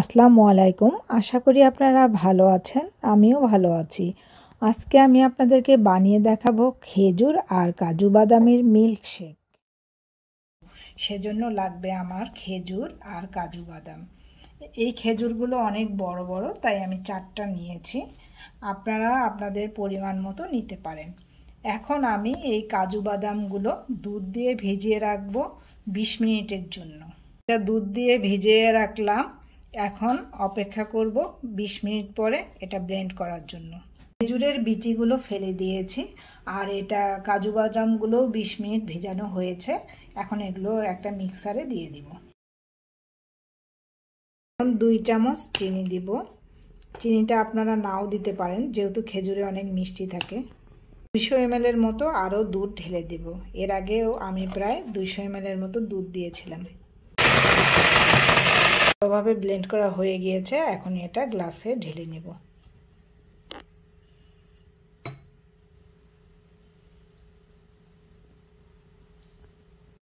আসসালামু আলাইকুম আশা করি আপনারা ভালো আছেন আমিও ভালো আছি আজকে আমি আপনাদেরকে বানিয়ে দেখাবো খেজুর আর কাজু বাদামের মিল্কশেক সেজন্য লাগবে আমার খেজুর আর কাজু বাদাম এই খেজুরগুলো অনেক বড় বড় তাই আমি চারটা নিয়েছি আপনারা আপনাদের পরিমাণ মতো নিতে পারেন এখন আমি এই কাজু বাদামগুলো দুধ দিয়ে ভিজিয়ে রাখবো বিশ মিনিটের জন্য এটা দুধ দিয়ে ভিজিয়ে রাখলাম এখন অপেক্ষা করব ২০ মিনিট পরে এটা ব্লেন্ড করার জন্য খেজুরের বিচিগুলো ফেলে দিয়েছি আর এটা কাজু বাদামগুলোও বিশ মিনিট ভেজানো হয়েছে এখন এগুলো একটা মিক্সারে দিয়ে দিব দুই চামচ চিনি দিব চিনিটা আপনারা নাও দিতে পারেন যেহেতু খেজুরে অনেক মিষ্টি থাকে দুইশো এমএলের মতো আরও দুধ ঢেলে দিব এর আগেও আমি প্রায় দুইশো এমএলের মতো দুধ দিয়েছিলাম ভালোভাবে ব্লেন্ড করা হয়ে গিয়েছে এখন এটা গ্লাসে ঢেলে নেব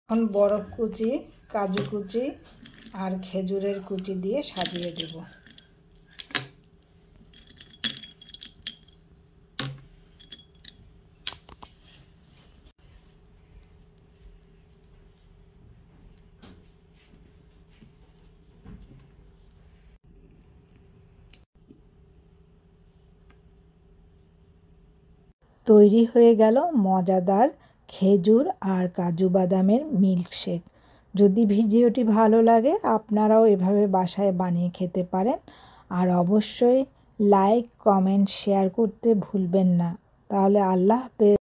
এখন বরফ কুচি কাজু কুচি আর খেজুরের কুচি দিয়ে সাজিয়ে দেবো তৈরি হয়ে গেল মজাদার খেজুর আর কাজু বাদামের মিল্কশেক যদি ভিডিওটি ভালো লাগে আপনারাও এভাবে বাসায় বানিয়ে খেতে পারেন আর অবশ্যই লাইক কমেন্ট শেয়ার করতে ভুলবেন না তাহলে আল্লাহ হাফেজ